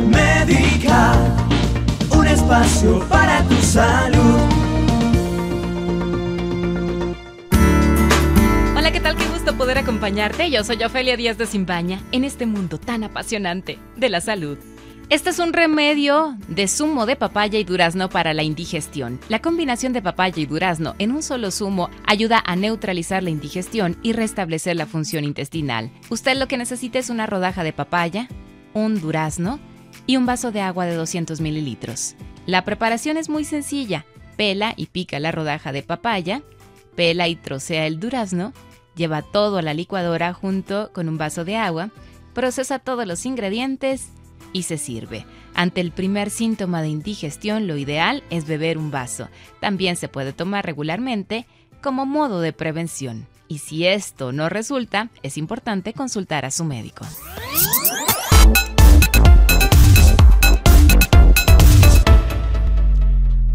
Médica, un espacio para tu salud. Hola, ¿qué tal? Qué gusto poder acompañarte. Yo soy Ofelia Díaz de Simbaña en este mundo tan apasionante de la salud. Este es un remedio de zumo de papaya y durazno para la indigestión. La combinación de papaya y durazno en un solo zumo ayuda a neutralizar la indigestión y restablecer la función intestinal. Usted lo que necesita es una rodaja de papaya, un durazno, y un vaso de agua de 200 mililitros. La preparación es muy sencilla. Pela y pica la rodaja de papaya, pela y trocea el durazno, lleva todo a la licuadora junto con un vaso de agua, procesa todos los ingredientes y se sirve. Ante el primer síntoma de indigestión, lo ideal es beber un vaso. También se puede tomar regularmente como modo de prevención. Y si esto no resulta, es importante consultar a su médico.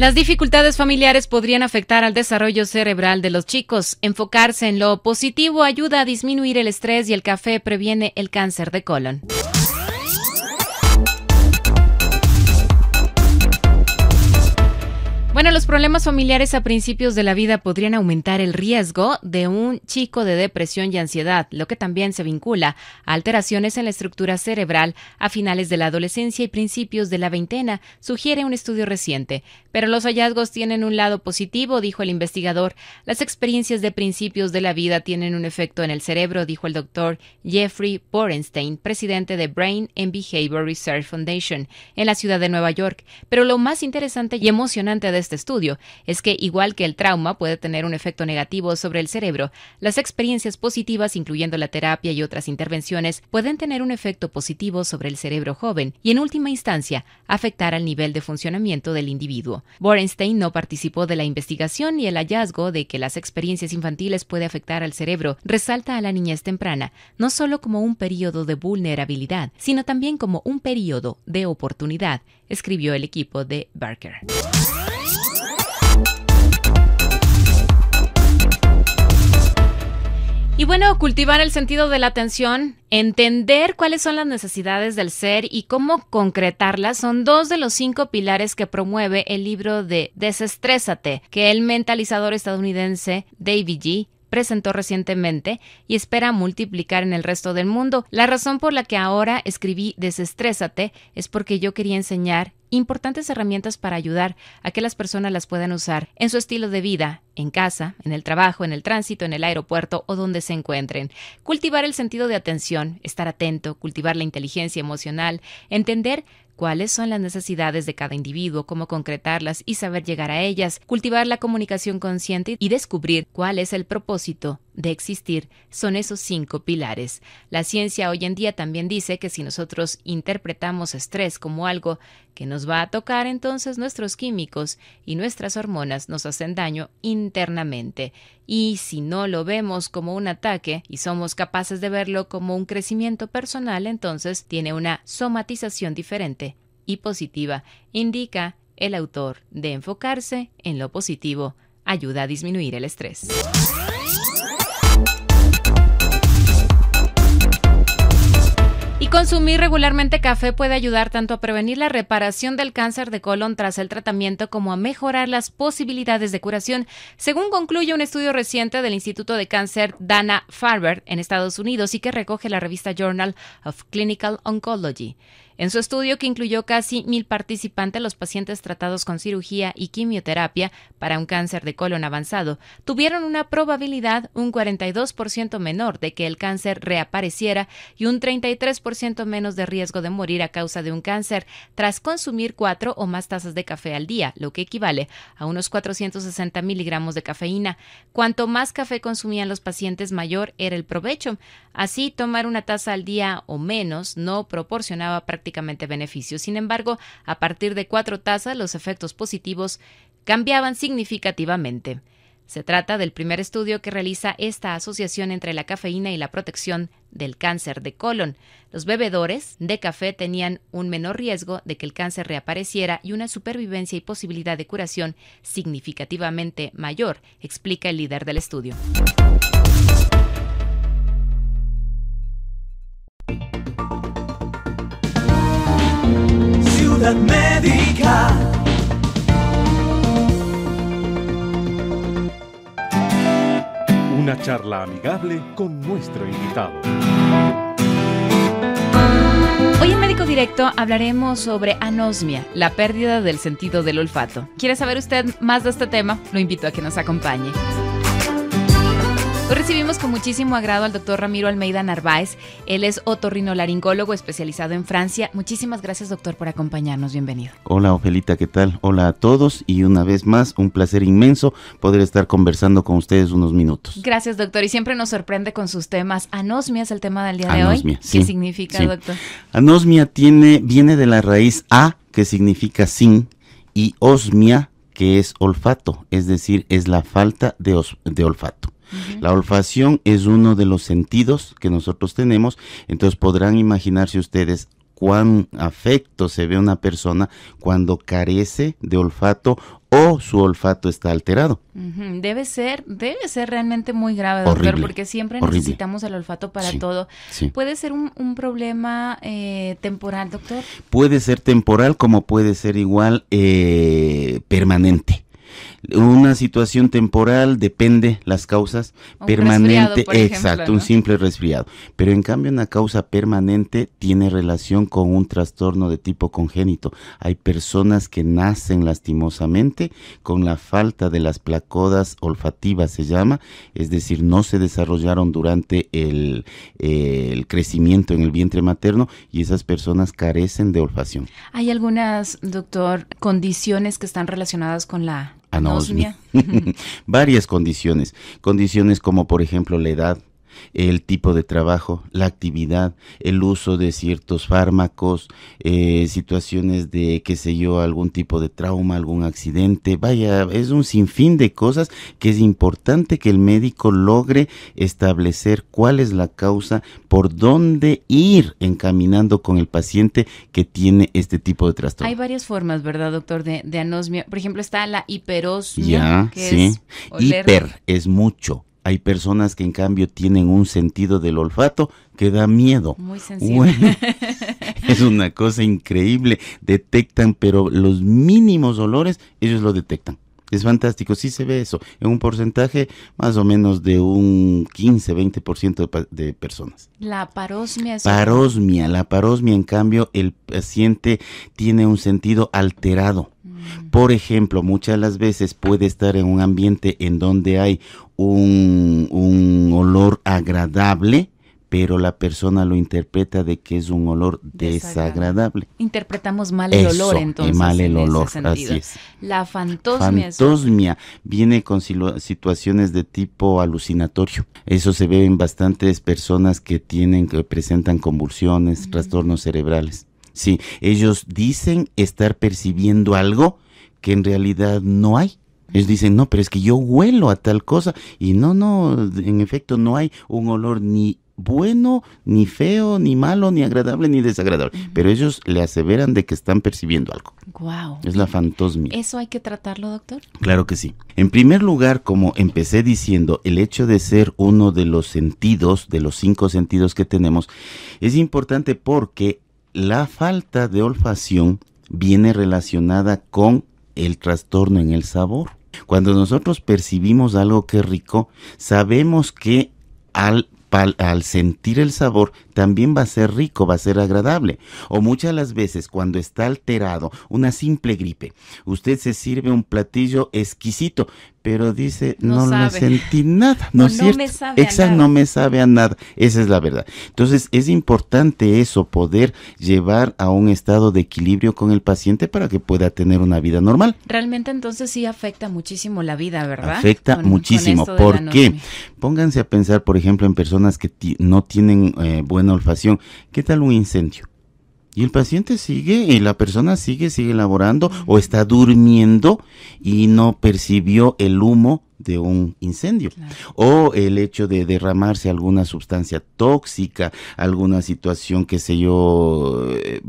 Las dificultades familiares podrían afectar al desarrollo cerebral de los chicos. Enfocarse en lo positivo ayuda a disminuir el estrés y el café previene el cáncer de colon. los problemas familiares a principios de la vida podrían aumentar el riesgo de un chico de depresión y ansiedad, lo que también se vincula a alteraciones en la estructura cerebral a finales de la adolescencia y principios de la veintena, sugiere un estudio reciente. Pero los hallazgos tienen un lado positivo, dijo el investigador. Las experiencias de principios de la vida tienen un efecto en el cerebro, dijo el doctor Jeffrey Borenstein, presidente de Brain and Behavior Research Foundation en la ciudad de Nueva York. Pero lo más interesante y emocionante de este estudio es que, igual que el trauma puede tener un efecto negativo sobre el cerebro, las experiencias positivas, incluyendo la terapia y otras intervenciones, pueden tener un efecto positivo sobre el cerebro joven y, en última instancia, afectar al nivel de funcionamiento del individuo. Borenstein no participó de la investigación y el hallazgo de que las experiencias infantiles puede afectar al cerebro resalta a la niñez temprana, no solo como un periodo de vulnerabilidad, sino también como un periodo de oportunidad, escribió el equipo de Barker. Y bueno, cultivar el sentido de la atención, entender cuáles son las necesidades del ser y cómo concretarlas son dos de los cinco pilares que promueve el libro de Desestrésate, que el mentalizador estadounidense David G presentó recientemente y espera multiplicar en el resto del mundo. La razón por la que ahora escribí Desestrésate es porque yo quería enseñar importantes herramientas para ayudar a que las personas las puedan usar en su estilo de vida, en casa, en el trabajo, en el tránsito, en el aeropuerto o donde se encuentren. Cultivar el sentido de atención, estar atento, cultivar la inteligencia emocional, entender cuáles son las necesidades de cada individuo, cómo concretarlas y saber llegar a ellas, cultivar la comunicación consciente y descubrir cuál es el propósito de existir son esos cinco pilares. La ciencia hoy en día también dice que si nosotros interpretamos estrés como algo que nos va a tocar, entonces nuestros químicos y nuestras hormonas nos hacen daño y internamente. Y si no lo vemos como un ataque y somos capaces de verlo como un crecimiento personal, entonces tiene una somatización diferente y positiva, indica el autor, de enfocarse en lo positivo. Ayuda a disminuir el estrés. consumir regularmente café puede ayudar tanto a prevenir la reparación del cáncer de colon tras el tratamiento como a mejorar las posibilidades de curación, según concluye un estudio reciente del Instituto de Cáncer Dana Farber en Estados Unidos y que recoge la revista Journal of Clinical Oncology. En su estudio, que incluyó casi mil participantes, los pacientes tratados con cirugía y quimioterapia para un cáncer de colon avanzado tuvieron una probabilidad un 42% menor de que el cáncer reapareciera y un 33% menos de riesgo de morir a causa de un cáncer tras consumir cuatro o más tazas de café al día, lo que equivale a unos 460 miligramos de cafeína. Cuanto más café consumían los pacientes, mayor era el provecho. Así, tomar una taza al día o menos no proporcionaba prácticamente beneficios. Sin embargo, a partir de cuatro tazas, los efectos positivos cambiaban significativamente. Se trata del primer estudio que realiza esta asociación entre la cafeína y la protección del cáncer de colon. Los bebedores de café tenían un menor riesgo de que el cáncer reapareciera y una supervivencia y posibilidad de curación significativamente mayor, explica el líder del estudio. Médica. Una charla amigable con nuestro invitado. Hoy en Médico Directo hablaremos sobre anosmia, la pérdida del sentido del olfato. ¿Quiere saber usted más de este tema? Lo invito a que nos acompañe recibimos con muchísimo agrado al doctor Ramiro Almeida Narváez. Él es otorrinolaringólogo especializado en Francia. Muchísimas gracias, doctor, por acompañarnos. Bienvenido. Hola, Ofelita, ¿qué tal? Hola a todos y una vez más, un placer inmenso poder estar conversando con ustedes unos minutos. Gracias, doctor. Y siempre nos sorprende con sus temas. Anosmia es el tema del día de hoy. ¿Qué significa, doctor? Anosmia tiene, viene de la raíz A, que significa sin, y osmia que es olfato, es decir, es la falta de, olfato. La olfación es uno de los sentidos que nosotros tenemos, entonces podrán imaginarse ustedes cuán afecto se ve una persona cuando carece de olfato o su olfato está alterado. Debe ser, debe ser realmente muy grave, doctor, porque siempre necesitamos el olfato para todo. ¿Puede ser un, problema eh, temporal, doctor? Puede ser temporal como puede ser igual eh, permanente una situación temporal depende las causas permanente, exacto, un simple resfriado. Pero en cambio una causa permanente tiene relación con un trastorno de tipo congénito. Hay personas que nacen lastimosamente con la falta de las placodas olfativas se llama, es decir, no se desarrollaron durante el, el crecimiento en el vientre materno y esas personas carecen de olfacción. ¿Hay algunas, doctor, condiciones que están relacionadas con la Ah, varias condiciones, condiciones como por ejemplo la edad, el tipo de trabajo, la actividad, el uso de ciertos fármacos, eh, situaciones de, qué sé yo, algún tipo de trauma, algún accidente. Vaya, es un sinfín de cosas que es importante que el médico logre establecer cuál es la causa, por dónde ir encaminando con el paciente que tiene este tipo de trastorno. Hay varias formas, ¿verdad, doctor, de, anosmia? Por ejemplo, está la hiperosmia. Ya, que sí. Es Hiper es mucho hay personas que en cambio tienen un sentido del olfato que da miedo. Muy sencillo. es una cosa increíble. Detectan, pero los mínimos olores, ellos lo detectan. Es fantástico, sí se ve eso, en un porcentaje más o menos de un 15-20% de, de personas. La parosmia Parosmia, la parosmia en cambio el paciente tiene un sentido alterado por ejemplo, muchas las veces puede estar en un ambiente en donde hay un, olor agradable, pero la persona lo interpreta de que es un olor desagradable. Interpretamos mal el olor entonces. Mal el olor, así es. La fantosmia. viene con situaciones de tipo alucinatorio. Eso se ve en bastantes personas que tienen, presentan convulsiones, trastornos cerebrales. Sí, ellos dicen estar percibiendo algo que en realidad no hay. Ellos dicen, no, pero es que yo huelo a tal cosa. Y no, no, en efecto no hay un olor ni bueno, ni feo, ni malo, ni agradable, ni desagradable. Pero ellos le aseveran de que están percibiendo algo. Wow. Es la fantosmia. ¿Eso hay que tratarlo, doctor? Claro que sí. En primer lugar, como empecé diciendo, el hecho de ser uno de los sentidos, de los cinco sentidos que tenemos, es importante porque la falta de olfacción viene relacionada con el trastorno en el sabor. Cuando nosotros percibimos algo que es rico, sabemos que al, al sentir el sabor también va a ser rico, va a ser agradable. O muchas las veces cuando está alterado, una simple gripe, usted se sirve un platillo exquisito, pero dice, no, me sentí nada, ¿no, es cierto? No me sabe a nada. no me sabe a nada, esa es la verdad. Entonces, es importante eso, poder llevar a un estado de equilibrio con el paciente para que pueda tener una vida normal. Realmente entonces sí afecta muchísimo la vida, ¿verdad? Afecta muchísimo, ¿por qué? Pónganse a pensar, por ejemplo, en personas que no tienen eh, olfación ¿Qué tal un incendio? Y el paciente sigue, y la persona sigue, sigue elaborando o está durmiendo y no percibió el humo de un incendio o el hecho de derramarse alguna sustancia tóxica, alguna situación, que se yo, eh,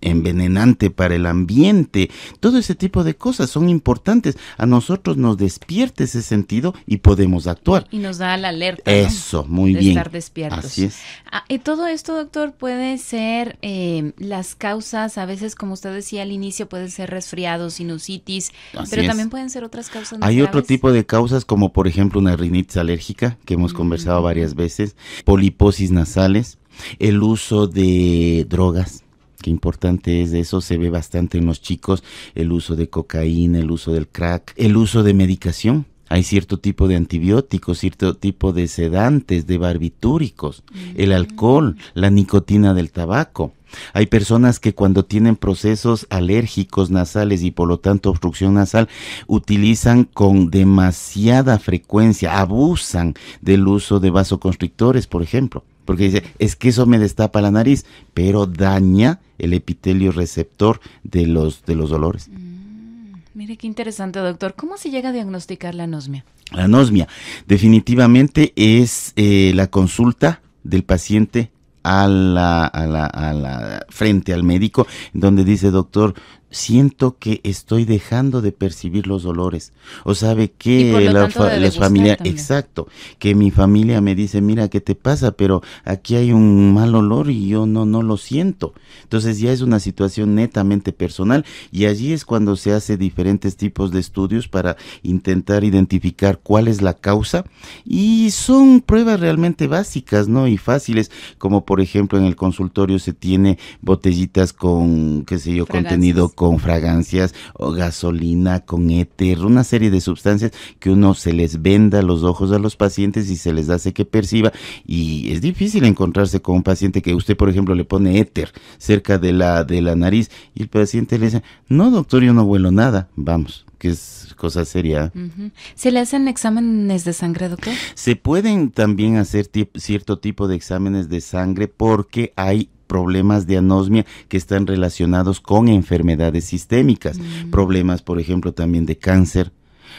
envenenante para el ambiente. Todo ese tipo de cosas son importantes. A nosotros nos despierta ese sentido y podemos actuar. Y nos da la alerta. Eso, muy de bien. Estar despiertos. Así es. Ah, y todo esto, doctor, puede ser eh, las causas, a veces, como usted decía al inicio, pueden ser resfriados, sinusitis, pero también pueden ser otras causas. Hay otro tipo de causas Cosas como por ejemplo una rinitis alérgica, que hemos conversado varias veces, poliposis nasales, el uso de drogas, que importante es eso, se ve bastante en los chicos, el uso de cocaína, el uso del crack, el uso de medicación. Hay cierto tipo de antibióticos, cierto tipo de sedantes, de barbitúricos, el alcohol, la nicotina del tabaco. Hay personas que cuando tienen procesos alérgicos nasales y por lo tanto obstrucción nasal, utilizan con demasiada frecuencia, abusan del uso de vasoconstrictores, por ejemplo porque dice, es que eso me destapa la nariz, pero daña el epitelio receptor de los, dolores. Mm, mire qué interesante, doctor. ¿Cómo se llega a diagnosticar la anosmia? La anosmia definitivamente es eh, la consulta del paciente a la, a la, a la, frente al médico, donde dice, doctor, siento que estoy dejando de percibir los dolores. O sabe que la, familia, exacto, que mi familia me dice, mira, ¿qué te pasa? Pero aquí hay un mal olor y yo no, no lo siento. Entonces ya es una situación netamente personal y allí es cuando se hace diferentes tipos de estudios para intentar identificar cuál es la causa y son pruebas realmente básicas, ¿no? Y fáciles, como por ejemplo en el consultorio se tiene botellitas con, qué sé yo, contenido con fragancias o gasolina, con éter, una serie de sustancias que uno se les venda los ojos a los pacientes y se les hace que perciba. Y es difícil encontrarse con un paciente que usted, por ejemplo, le pone éter cerca de la, de la nariz y el paciente le dice, no doctor, yo no huelo nada, vamos que es cosa seria. ¿Se le hacen exámenes de sangre, doctor? Se pueden también hacer cierto tipo de exámenes de sangre porque hay problemas de anosmia que están relacionados con enfermedades sistémicas, mm. problemas por ejemplo también de cáncer,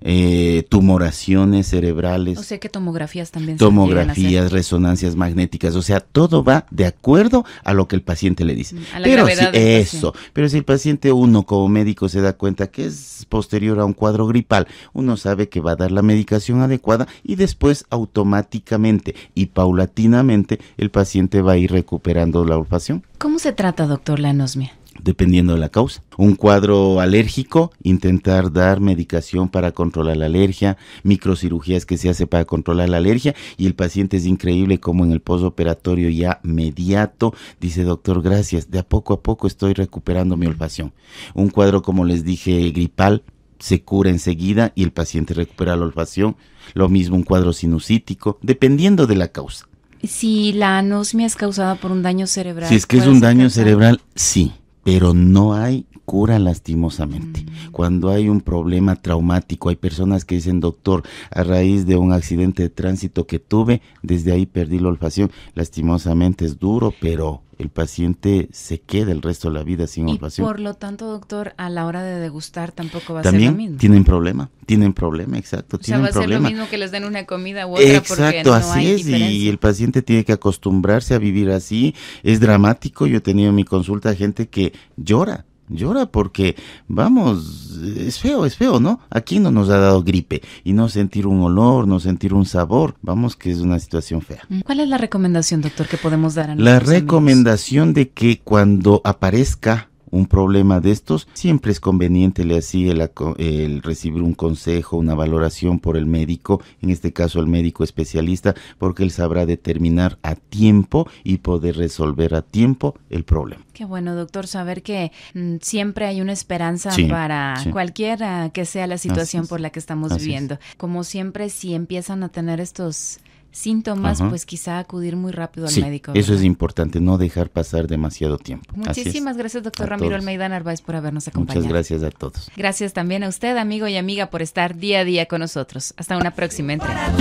eh, tumoraciones cerebrales. O sea que tomografías también. Tomografías, resonancias magnéticas, o sea, todo va de acuerdo a lo que el paciente le dice. Mm, pero si, eso, pero si el paciente uno como médico se da cuenta que es posterior a un cuadro gripal, uno sabe que va a dar la medicación adecuada y después automáticamente y paulatinamente el paciente va a ir recuperando la olfacción. ¿Cómo se trata, doctor, la anosmia? dependiendo de la causa. Un cuadro alérgico, intentar dar medicación para controlar la alergia, microcirugías que se hace para controlar la alergia y el paciente es increíble como en el postoperatorio ya mediato dice doctor gracias, de a poco a poco estoy recuperando mi olfacción. Un cuadro como les dije gripal se cura enseguida y el paciente recupera la olfacción, lo mismo un cuadro sinusítico, dependiendo de la causa. Si la anosmia es causada por un daño cerebral. Si es que es un daño cerebral, sí pero no hay cura lastimosamente. Mm. Cuando hay un problema traumático, hay personas que dicen, doctor, a raíz de un accidente de tránsito que tuve, desde ahí perdí la olfacción. Lastimosamente es duro, pero el paciente se queda el resto de la vida sin y Por lo tanto, doctor, a la hora de degustar tampoco va a ser lo mismo. Tienen problema, tienen problema, exacto. O sea, va a ser lo mismo que les den una comida u otra. Exacto, así es, y el paciente tiene que acostumbrarse a vivir así. Es dramático. Yo he tenido en mi consulta gente que llora Llora porque, vamos, es feo, es feo, ¿no? Aquí no nos ha dado gripe y no sentir un olor, no sentir un sabor, vamos que es una situación fea. Mm. ¿Cuál es la recomendación, doctor, que podemos dar a La recomendación de que cuando aparezca un problema de estos, siempre es conveniente le así el, recibir un consejo, una valoración por el médico, en este caso el médico especialista, porque él sabrá determinar a tiempo y poder resolver a tiempo el problema. Qué bueno, doctor, saber que mm, siempre hay una esperanza para cualquiera que sea la situación por la que estamos viviendo. Como siempre, si empiezan a tener estos síntomas, pues quizá acudir muy rápido al médico. Eso es importante, no dejar pasar demasiado tiempo. Muchísimas gracias, doctor Ramiro Almeida Narváez, por habernos acompañado. Muchas gracias a todos. Gracias también a usted, amigo y amiga, por estar día a día con nosotros. Hasta una próxima entrega.